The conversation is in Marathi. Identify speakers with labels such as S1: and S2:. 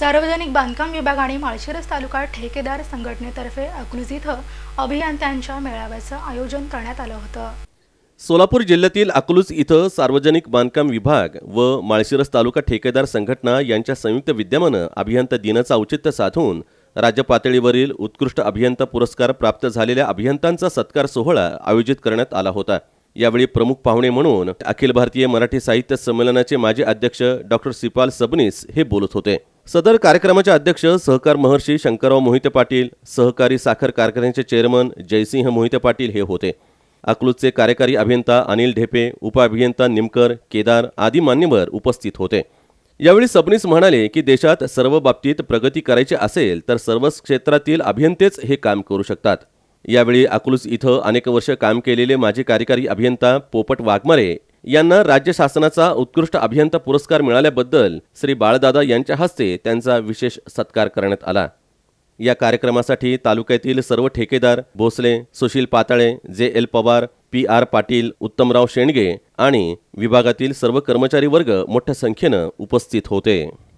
S1: सार्वजनिक बांधकाम विभाग आणि माळशिरस तालुका ठेकेदार संघटनेतर्फे अकलूज इथं अभियंत्यांच्या मेळाव्याचं आयोजन करण्यात आलं होतं
S2: सोलापूर जिल्ह्यातील अकलूज इथं सार्वजनिक बांधकाम विभाग व माळशिरस तालुका ठेकेदार संघटना यांच्या संयुक्त विद्यमानं अभियंता दिनाचं औचित्य साधून राज्य पातळीवरील उत्कृष्ट अभियंता पुरस्कार प्राप्त झालेल्या अभियंतांचा सत्कार सोहळा आयोजित करण्यात आला होता यावेळी प्रमुख पाहुणे म्हणून अखिल भारतीय मराठी साहित्य संमेलनाचे माजी अध्यक्ष डॉक्टर सिपाल सबनीस हे बोलत होते सदर कार्यक्रमाचे अध्यक्ष सहकार महर्षी शंकरराव मोहिते पाटील सहकारी साखर कारखान्याचे चेअरमन जयसिंह मोहिते पाटील हे होते अकलूजचे कार्यकारी अभियंता अनिल ढेपे उपअभियंता निमकर केदार आदी मान्यवर उपस्थित होते यावेळी सबनीस म्हणाले की देशात सर्व बाबतीत प्रगती करायची असेल तर सर्वच क्षेत्रातील अभियंतेच हे काम करू शकतात यावेळी अकलूज इथं अनेक वर्ष काम केलेले माजी कार्यकारी अभियंता पोपट वाघमारे यांना राज्य शासनाचा उत्कृष्ट अभियंता पुरस्कार मिळाल्याबद्दल श्री बाळदादा यांच्या हस्ते त्यांचा विशेष सत्कार करण्यात आला या कार्यक्रमासाठी तालुक्यातील सर्व ठेकेदार Bhosale Sushil Patale J L Pawar P R Patil Uttamrao Shendge आणि विभागातील सर्व कर्मचारी वर्ग मोठ्या संख्येनं उपस्थित होते